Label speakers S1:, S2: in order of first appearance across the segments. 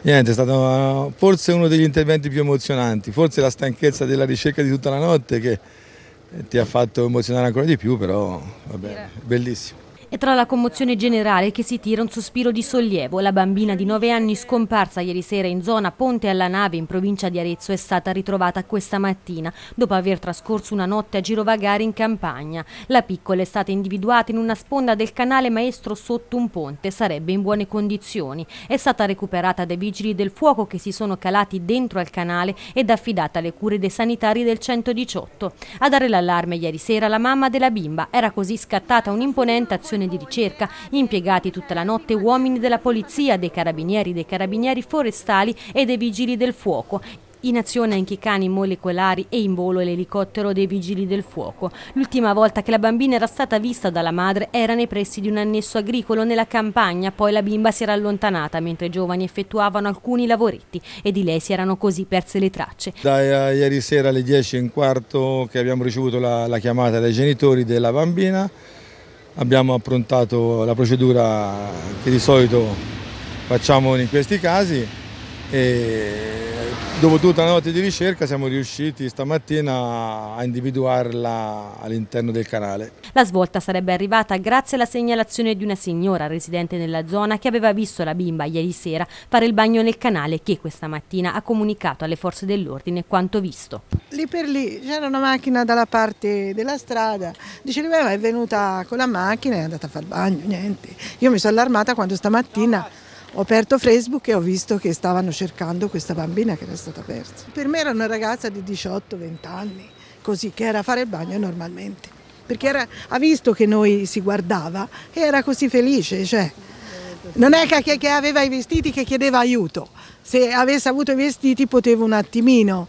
S1: Niente, è stato forse uno degli interventi più emozionanti, forse la stanchezza della ricerca di tutta la notte che eh, ti ha fatto emozionare ancora di più, però vabbè, bellissimo.
S2: È tra la commozione generale che si tira un sospiro di sollievo. La bambina di 9 anni scomparsa ieri sera in zona Ponte alla Nave in provincia di Arezzo è stata ritrovata questa mattina dopo aver trascorso una notte a girovagare in campagna. La piccola è stata individuata in una sponda del canale maestro sotto un ponte, sarebbe in buone condizioni. È stata recuperata dai vigili del fuoco che si sono calati dentro al canale ed affidata alle cure dei sanitari del 118. A dare l'allarme ieri sera la mamma della bimba era così scattata un'imponente azione operazione di ricerca, impiegati tutta la notte uomini della polizia, dei carabinieri, dei carabinieri forestali e dei vigili del fuoco. In azione anche i cani molecolari e in volo l'elicottero dei vigili del fuoco. L'ultima volta che la bambina era stata vista dalla madre era nei pressi di un annesso agricolo nella campagna, poi la bimba si era allontanata mentre i giovani effettuavano alcuni lavoretti e di lei si erano così perse le tracce.
S1: Da eh, ieri sera alle 10 e un quarto che abbiamo ricevuto la, la chiamata dai genitori della bambina abbiamo approntato la procedura che di solito facciamo in questi casi e dopo tutta la notte di ricerca siamo riusciti stamattina a individuarla all'interno del canale.
S2: La svolta sarebbe arrivata grazie alla segnalazione di una signora residente nella zona che aveva visto la bimba ieri sera fare il bagno nel canale che questa mattina ha comunicato alle forze dell'ordine quanto visto.
S3: Lì per lì c'era una macchina dalla parte della strada, dice lei eh, è venuta con la macchina e è andata a fare il bagno, niente. Io mi sono allarmata quando stamattina ho aperto Facebook e ho visto che stavano cercando questa bambina che era stata persa. Per me era una ragazza di 18-20 anni, così che era a fare il bagno normalmente, perché era, ha visto che noi si guardava e era così felice, cioè. Non è che, che aveva i vestiti che chiedeva aiuto, se avesse avuto i vestiti potevo un attimino,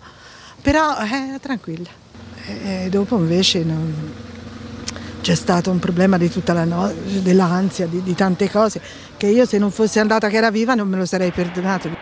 S3: però eh, era eh, tranquilla. E, e dopo invece non, c'è stato un problema di tutta la no- dell'ansia, di, di tante cose, che io se non fossi andata che era viva non me lo sarei perdonato.